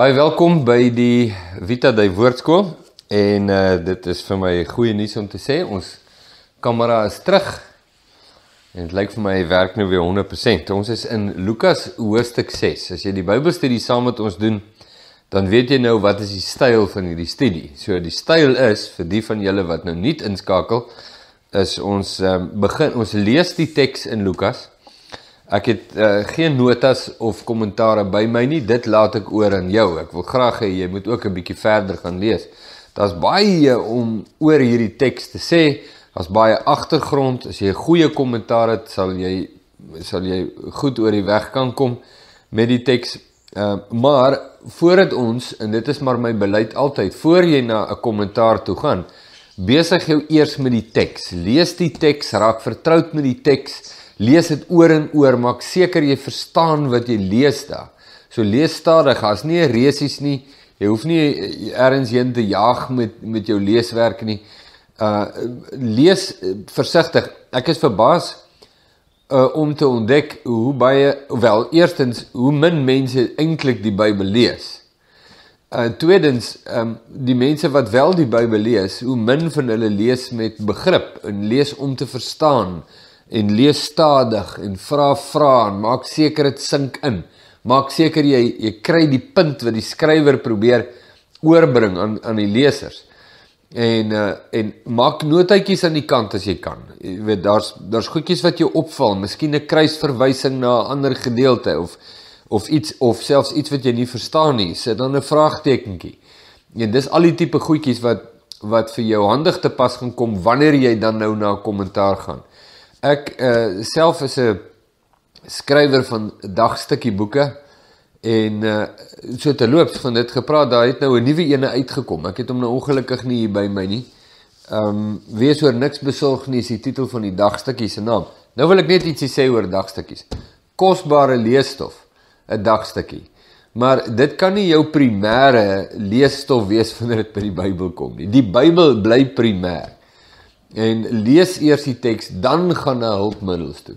Baie welkom by die Vita Dei Woordskool en uh, dit is vir my goeie nuus om te sê ons kamera is terug en dit lyk vir my hy werk nou weer 100%. Ons is in Lukas hoofstuk 6. As jy die Bybelstudie saam met ons doen, dan weet jy nou wat is die styl van hierdie studie. So die styl is vir die van julle wat nou nuut inskakel is ons um, begin ons lees die teks in Lukas Ek het uh, geen notas of kommentare by my nie. Dit laat ek oor aan jou. Ek wil graag hê jy moet ook 'n bietjie verder gaan lees. Daar's baie om oor hierdie teks te sê. Daar's baie agtergrond. As jy 'n goeie kommentaar het, sal jy sal jy goed oor die weg kan kom met die teks. Uh, eh, maar voordat ons en dit is maar my beleid altyd, voor jy na 'n kommentaar toe gaan, besig jou eers met die teks. Lees die teks, raak vertroud met die teks Lees dit oor en oor, maak seker jy verstaan wat jy lees daar. So lees stadig, as nie resies nie. Jy hoef nie ergens heen te jag met met jou leeswerk nie. Uh lees eh, versigtig. Ek is verbaas uh om te ontdek hoe baie wel eerstens hoe min mense eintlik die Bybel lees. Uh tweedens, ehm um, die mense wat wel die Bybel lees, hoe min van hulle lees met begrip en lees om te verstaan en lees stadig en vra vra en maak seker dit sink in. Maak seker jy jy kry die punt wat die skrywer probeer oorbring aan aan die lesers. En uh, en maak notaatjies aan die kant as jy kan. Jy weet daar's daar's goedjies wat jou opval, miskien 'n kruisverwysing na 'n ander gedeelte of of iets of selfs iets wat jy nie verstaan nie, sit dan 'n vraagtekentjie. En dis al die tipe goedjies wat wat vir jou handig te pas gaan kom wanneer jy dan nou na 'n kommentaar gaan. Uh Ek uh, self is 'n skrywer van dagstukkie boeke en uh, so te loop van dit gepraat, daar het nou 'n nuwe een uitgekom. Ek het hom nou ongelukkig nie hier by my nie. Ehm um, wees oor niks besorg nie, is die titel van die dagstukkie se naam. Nou wil ek net ietsie sê oor dagstukkies. Kosbare leesstof, 'n dagstukkie. Maar dit kan nie jou primêre leesstof wees wanneer dit by die Bybel kom nie. Die Bybel bly primêr en lees eers die teks, dan gaan na hulpmiddels toe.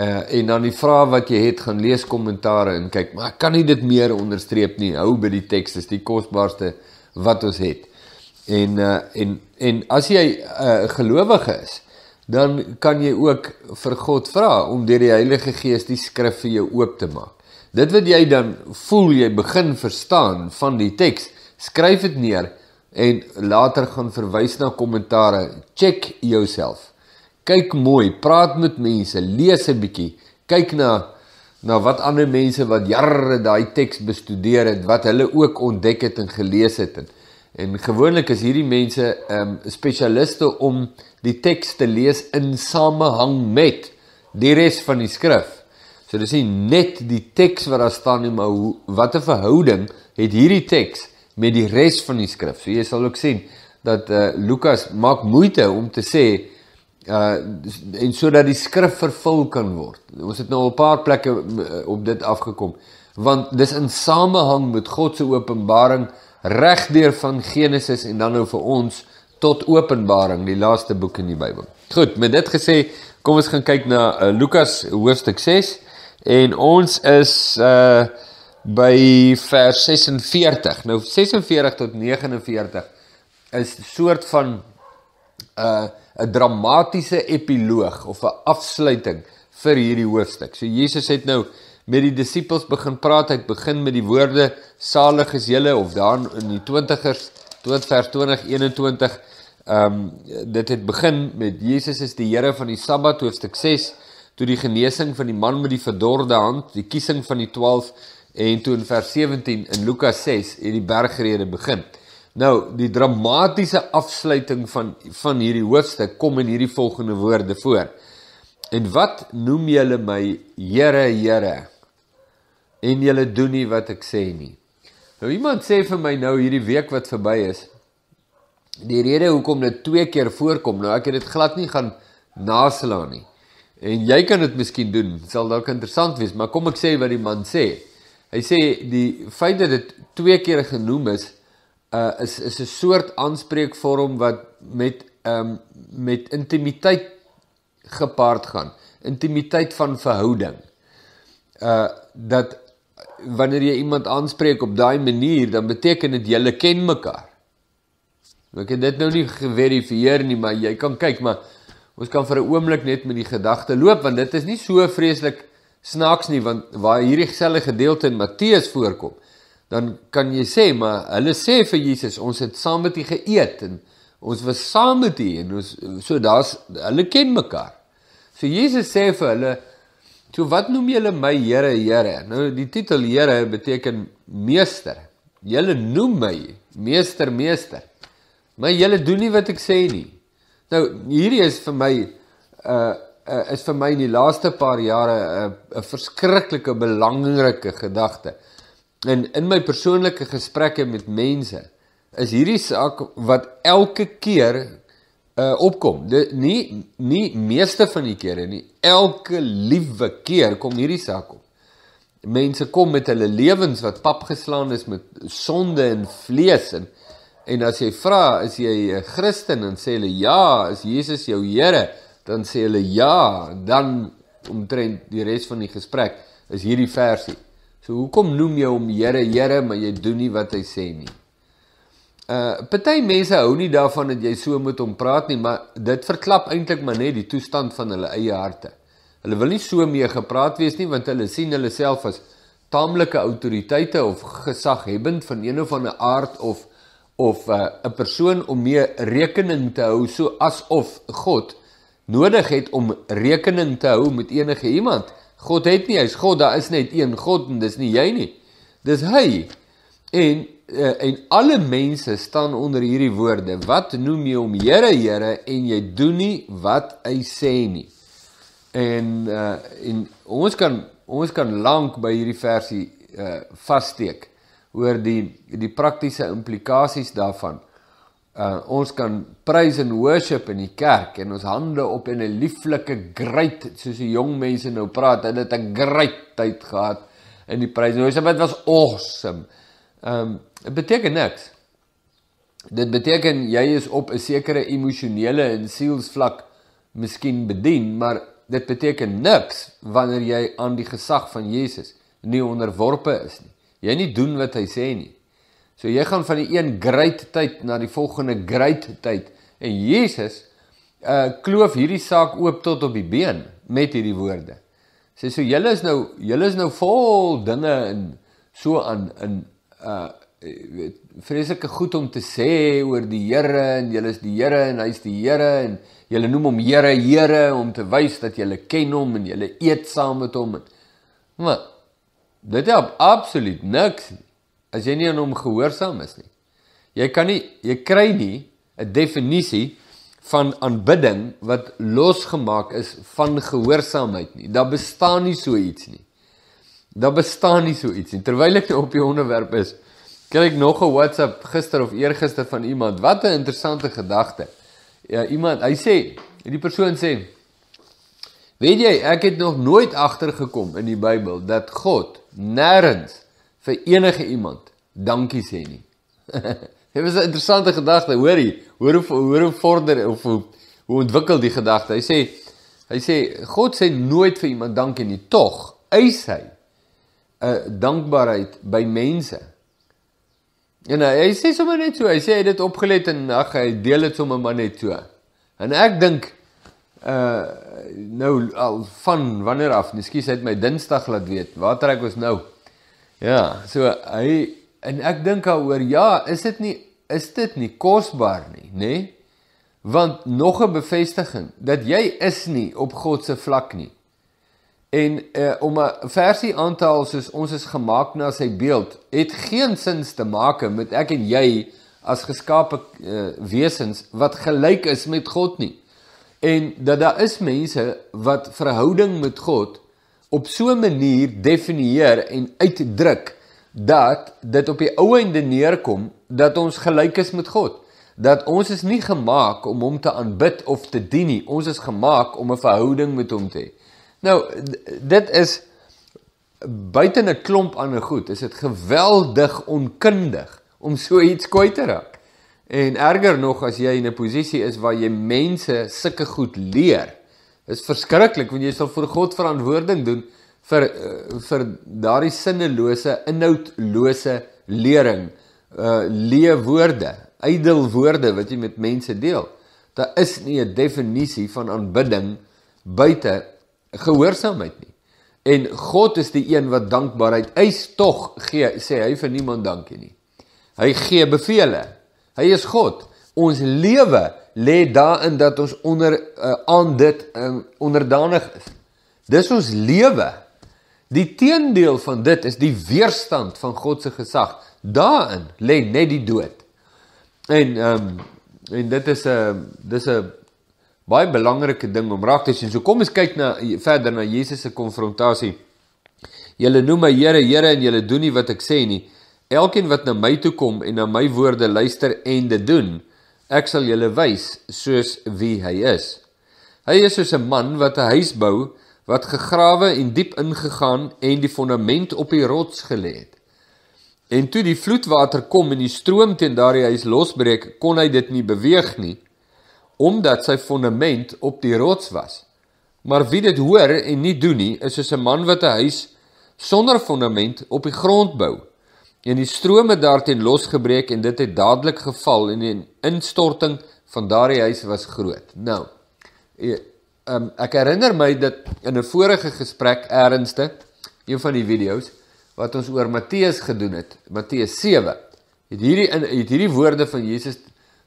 Uh en dan die vraag wat jy het, gaan lees kommentare en kyk, maar ek kan nie dit meer onderstreep nie. Hou by die teks, dis die kosbaarste wat ons het. En uh en en as jy 'n uh, eh, gelowige is, dan kan jy ook vir God vra om deur die Heilige Gees die skrif vir jou oop te maak. Dit wat jy dan voel jy begin verstaan van die teks, skryf dit neer en later gaan verwys na kommentare. Check jouself. Kyk mooi, praat met mense, lees 'n bietjie, kyk na na wat ander mense wat jare daai teks bestudeer het, wat hulle ook ontdek het en gelees het en en gewoonlik is hierdie mense ehm um, spesialiste om die teks te lees in samehang met die res van die skrif. So dis nie net die teks wat daar staan nie, maar hoe watter verhouding het hierdie teks met die res van die skrif. So jy sal ook sien dat uh, Lukas maak moeite om te sê uh en sodat die skrif vervul kan word. Ons het nou al 'n paar plekke eh, op dit afgekom want dis in samehang met God se openbaring regdeur van Genesis en dan nou vir ons tot Openbaring, die laaste boek in die Bybel. Goed, met dit gesê, kom ons gaan kyk na uh, Lukas hoofstuk 6 en ons is uh by vers 46. Nou 46 tot 49 is soort van 'n uh, 'n dramatiese epiloog of 'n afsluiting vir hierdie hoofstuk. So Jesus het nou met die disippels begin praat. Hy begin met die woorde salig is julle of daar in die 20ers 20 vers 2021. Ehm um, dit het begin met Jesus is die Here van die Sabbat hoofstuk 6 toe die genesing van die man met die verdorde hand, die kiesing van die 12 En toe in vers 17 in Lukas 6 het die bergrede begin. Nou, die dramatiese afsluiting van van hierdie hoofstuk kom in hierdie volgende woorde voor. En wat noem julle my Here, Here? En julle doen nie wat ek sê nie. Nou iemand sê vir my nou hierdie week wat verby is, die rede hoekom dit twee keer voorkom, nou ek het dit glad nie gaan naslaan nie. En jy kan dit miskien doen, sal dalk interessant wees, maar kom ek sê wat die man sê hy sê die feit dat dit twee keer genoem is uh is is 'n soort aanspreekvorm wat met ehm um, met intimiteit gepaard gaan. Intimiteit van verhouding. Uh dat wanneer jy iemand aanspreek op daai manier, dan beteken dit julle ken mekaar. Nou, ek het dit nou nie geverifieer nie, maar jy kan kyk, maar ons kan vir 'n oomblik net met die gedagte loop want dit is nie so vreeslik snaaks nie want waar hierdie geselle gedeelte in Matteus voorkom, dan kan jy sê maar hulle sê vir Jesus ons het saam met hom geëet en ons was saam met hom en ons so daar's hulle ken mekaar. So Jesus sê vir hulle toe wat noem julle my Here Here? Nou die titel Here beteken meester. Julle noem my meester meester. Maar julle doen nie wat ek sê nie. Nou hierdie is vir my 'n uh, uh, is vir my in die laaste paar jare 'n uh, eh, 'n verskriklike belangrike gedagte. En in my persoonlike gesprekke met mense is hierdie saak wat elke keer uh opkom. Dit nie nie meeste van die kere nie, elke liewe keer kom hierdie saak op. Mense kom met hulle lewens wat pap geslaan is met sonde en vlees en en as jy vra, is jy 'n Christen en sê hulle ja, is Jesus jou Here? dan sê hulle ja, dan omtrent die res van die gesprek is hierdie versie. So hoekom noem jy hom Here, Here, maar jy doen nie wat hy sê nie? Uh party mense hou nie daarvan dat jy so met hom praat nie, maar dit verklap eintlik maar net die toestand van hulle eie harte. Hulle wil nie so mee gepraat wees nie want hulle sien hulle self as taamlike autoriteite of gesaghebbend van een of ander aard of of uh, 'n uh, persoon om mee rekening te hou so asof God nodig het om rekening te hou met enige iemand. God het nie, hy's God, daar is net een God en dis nie jy nie. Dis hy. En eh, en alle mense staan onder hierdie woorde. Wat noem jy om Here, Here en jy doen nie wat hy sê nie. En uh en ons kan ons kan lank by hierdie versie uh vassteek oor die die praktiese implikasies daarvan uh, ons kan prys en worship in die kerk en ons hande op in 'n lieflike great soos die jong mense nou praat. Hulle het 'n great tyd gehad in die prys. Nou, dit was awesome. Ehm um, dit beteken niks. Dit beteken jy is op 'n sekere emosionele en sielsvlak miskien bedien, maar dit beteken niks wanneer jy aan die gesag van Jesus nie onderworpe is nie. Jy nie doen wat hy sê nie. So jy gaan van die een great tyd na die volgende great tyd. En Jesus uh kloof hierdie saak oop tot op die been met hierdie woorde. Sê so julle is nou julle is nou vol dinge en so aan in uh weet vreeslike goed om te sê oor die Here en julle is die Here en hy's die Here en julle noem hom Here Here om te wys dat julle ken hom en julle eet saam met hom. Maar dit help absoluut niks. Nie as jy nie aan hom gehoorsaam is nie. Jy kan nie jy kry nie 'n definisie van aanbidding wat losgemaak is van gehoorsaamheid nie. Daar bestaan nie so iets nie. Daar bestaan nie so iets nie. Terwyl ek nou op die onderwerp is, kry ek nog 'n WhatsApp gister of eergister van iemand. Wat 'n interessante gedagte. Ja, iemand, hy sê, hierdie persoon sê, weet jy, ek het nog nooit agtergekom in die Bybel dat God nêrens vir enige iemand dankie sê nie. Dit was 'n interessante gedagte, hoor jy? Hoor hoe hoor hoe vorder of hoe hoe ontwikkel die gedagte. Hy sê hy sê God sê nooit vir iemand dankie nie, tog eis hy 'n dankbaarheid by mense. En hy, hy sê sommer net so, hy sê hy dit opgelet en ag hy deel dit sommer maar net so. En ek dink uh nou al van wanneer af, ekskuus, hy het my Dinsdag laat weet. Waar trek ons nou? Ja, so hy en ek dink daaroor, ja, is dit nie is dit nie kosbaar nie, nê? Nee? Want nog 'n bevestiging dat jy is nie op God se vlak nie. En uh, om 'n versie aan te haal soos ons is gemaak na sy beeld, het geen sin te maak met ek en jy as geskaapte uh, eh, wesens wat gelyk is met God nie. En dat daar is mense wat verhouding met God op so 'n manier definieer en uitdruk dat dit op die ou einde neerkom dat ons gelyk is met God. Dat ons is nie gemaak om hom te aanbid of te dien nie. Ons is gemaak om 'n verhouding met hom te hê. Nou dit is buiten 'n klomp aan 'n goed. Is dit geweldig onkundig om so iets kwyt te raak. En erger nog as jy in 'n posisie is waar jy mense sulke goed leer. Dit is verskriklik want jy sal voor God verantwoording doen vir eh, vir daardie sinnelose, inhoudlose lering, uh eh, leë woorde, ydel woorde wat jy met mense deel. Daar is nie 'n definisie van aanbidding buite gehoorsaamheid nie. En God is die een wat dankbaarheid eis tog gee, sê hy vir niemand dankie nie. Hy gee beveel. Hy is God. Ons lewe lê daarin dat ons onder uh, aan dit um, onderdanig is. Dis ons lewe. Die teendeel van dit is die weerstand van God se gesag. Daarin lê net die dood. En ehm um, en dit is 'n dis 'n baie belangrike ding om raak te sien. So kom ons kyk na verder na Jesus se konfrontasie. Julle noem my Here, Here en julle doen nie wat ek sê nie. Elkeen wat na my toe kom en na my woorde luister en dit doen, Ek sal julle wys soos wie hy is. Hy is soos 'n man wat 'n huis bou wat gegrawe en diep ingegaan en die fondament op die rots gelê het. En toe die vloedwater kom en die stroom teen daardie huis losbreek, kon hy dit nie beweeg nie omdat sy fondament op die rots was. Maar wie dit hoor en nie doen nie, is soos 'n man wat 'n huis sonder fondament op die grond bou. En die stroom het daarteen losgebreek en dit het dadelik geval en die instorting van daardie huis was groot. Nou, eh, ehm, ek herinner my dat in 'n vorige gesprek ernstig, een van die video's wat ons oor Matteus gedoen het, Matteus 7, het hierdie het hierdie woorde van Jesus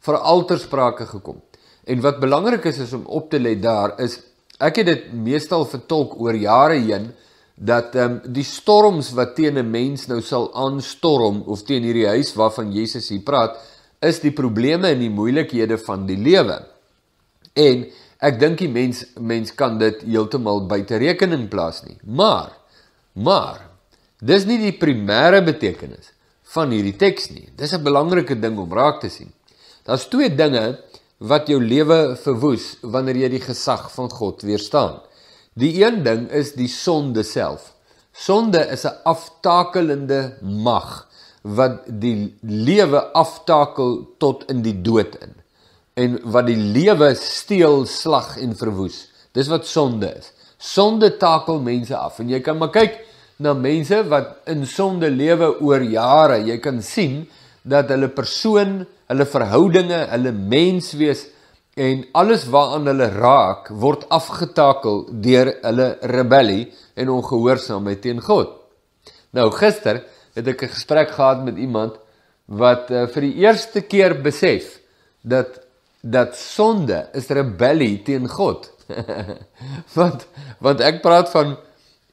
vir altersprake gekom. En wat belangrik is is om op te let daar is ek het dit meestal vertolk oor jare heen dat ehm um, die storms wat teen 'n mens nou sal aanstorm of teen hierdie huis waarvan Jesus hier praat, is die probleme en die moeilikhede van die lewe. En ek dink die mens mens kan dit heeltemal buite rekening plaas nie. Maar maar dis nie die primêre betekenis van hierdie teks nie. Dis 'n belangrike ding om raak te sien. Daar's twee dinge wat jou lewe verwoes wanneer jy die gesag van God weerstaan. Die een ding is die sonde self. Sonde is 'n aftakelende mag wat die lewe aftakel tot in die dood in en wat die lewe steel, slag en verwoes. Dis wat sonde is. Sonde takel mense af en jy kan maar kyk na mense wat in sonde lewe oor jare. Jy kan sien dat hulle persoon, hulle verhoudinge, hulle menswees en alles waaraan hulle raak word afgetakel deur hulle rebellie en ongehoorsaamheid teen God. Nou gister het ek 'n gesprek gehad met iemand wat uh, vir die eerste keer besef dat dat sonde is rebellie teen God. want want ek praat van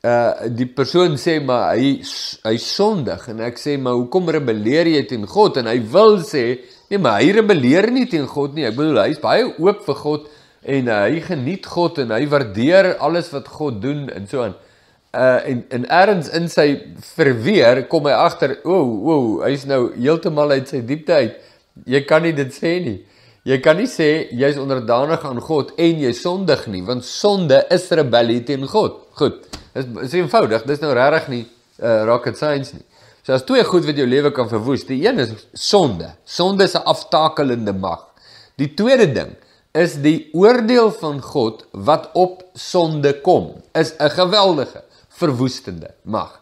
uh die persoon sê maar hy hy sondig en ek sê maar hoekom rebelleer jy teen God en hy wil sê Nee, maar hy rebelleer nie teen God nie. Ek bedoel hy is baie oop vir God en uh, hy geniet God en hy waardeer alles wat God doen en so aan. Uh en in erns in sy verweer kom hy agter, o, oh, o, oh, hy's nou heeltemal uit sy diepte uit. Jy kan nie dit sê nie. Jy kan nie sê jy's onderdanig aan God en jy sondig nie, want sonde is rebellie teen God. Goed. Dit is, is eenvoudig. Dit is nou regtig nie uh rocket science nie. So as twee goed wat jou lewe kan verwoes, die een is sonde. Sonde is 'n aftakelende mag. Die tweede ding is die oordeel van God wat op sonde kom, is 'n geweldige verwoestende mag.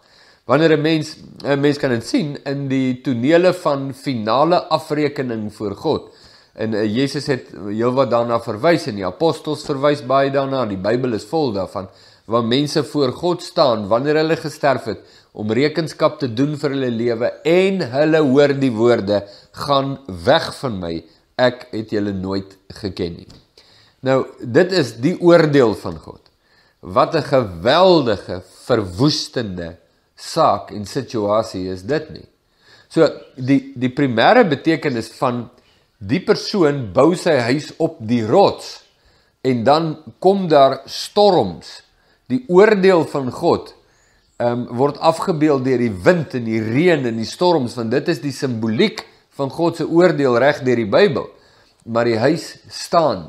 Wanneer 'n mens 'n mens kan dit sien in die tonele van finale afrekening voor God, en uh, eh, Jesus het heelwat daarna verwys en die apostels verwys baie daarna, die Bybel is vol daarvan waar mense voor God staan wanneer hulle gesterf het om rekenskap te doen vir hulle lewe en hulle hoor die woorde gaan weg van my ek het julle nooit geken nie. Nou dit is die oordeel van God. Wat 'n geweldige verwoestende saak en situasie is dit nie. So die die primêre betekenis van Die persoon bou sy huis op die rots en dan kom daar storms. Die oordeel van God ehm um, word afgebeeld deur die wind en die reën en die storms want dit is die simboliek van God se oordeel reg deur die Bybel. Maar die huis staan.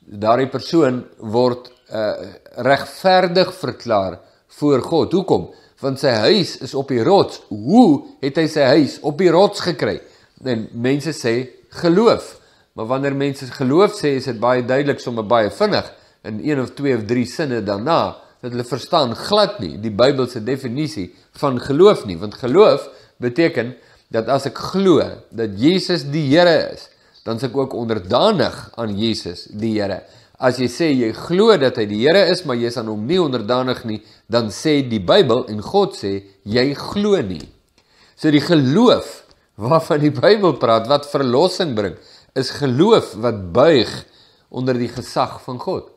Daardie persoon word uh, regverdig verklaar voor God. Hoekom? Want sy huis is op die rots. Hoe het hy sy huis op die rots gekry? En mense sê geloof. Maar wanneer mense geloof sê, is dit baie duidelik sommer baie vinnig in een of twee of drie sinne daarna dat hulle verstaan glad nie die Bybelse definisie van geloof nie, want geloof beteken dat as ek glo dat Jesus die Here is, dan se ek ook onderdanig aan Jesus die Here. As jy sê jy glo dat hy die Here is, maar jy's aan hom nie onderdanig nie, dan sê die Bybel en God sê jy glo nie. So die geloof waarvan die Bybel praat wat verlossing bring, is geloof wat buig onder die gesag van God.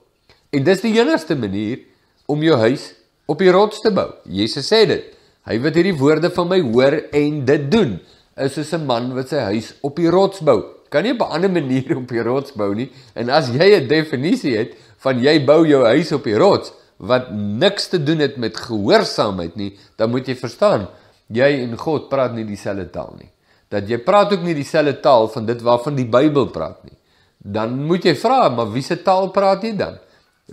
En dis die enigste manier om jou huis op die rots te bou. Jesus sê dit. Hy wat hierdie woorde van my hoor en dit doen, is soos 'n man wat sy huis op die rots bou. Kan nie op 'n ander manier op die rots bou nie. En as jy 'n definisie het van jy bou jou huis op die rots wat niks te doen het met gehoorsaamheid nie, dan moet jy verstaan, jy en God praat nie dieselfde taal nie dat jy praat ook nie dieselfde taal van dit waarvan die Bybel praat nie. Dan moet jy vra, maar wie se taal praat jy dan?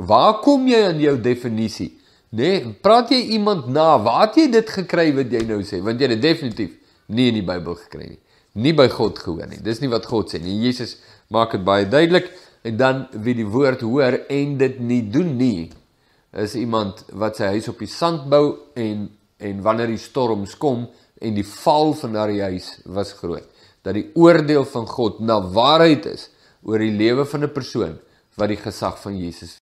Waar kom jy aan jou definisie? Né? Nee, praat jy iemand na? Waar het jy dit gekry wat jy nou sê? Want jy het definitief nie in die Bybel gekry nie. Nie by God gehoor nie. Dis nie wat God sê nie. Jesus maak dit baie duidelik en dan wie die woord hoor en dit nie doen nie, is iemand wat sy huis op die sand bou en en wanneer die storms kom, en die val van haar huis was groot dat die oordeel van God na waarheid is oor die lewe van 'n persoon wat die gesag van Jesus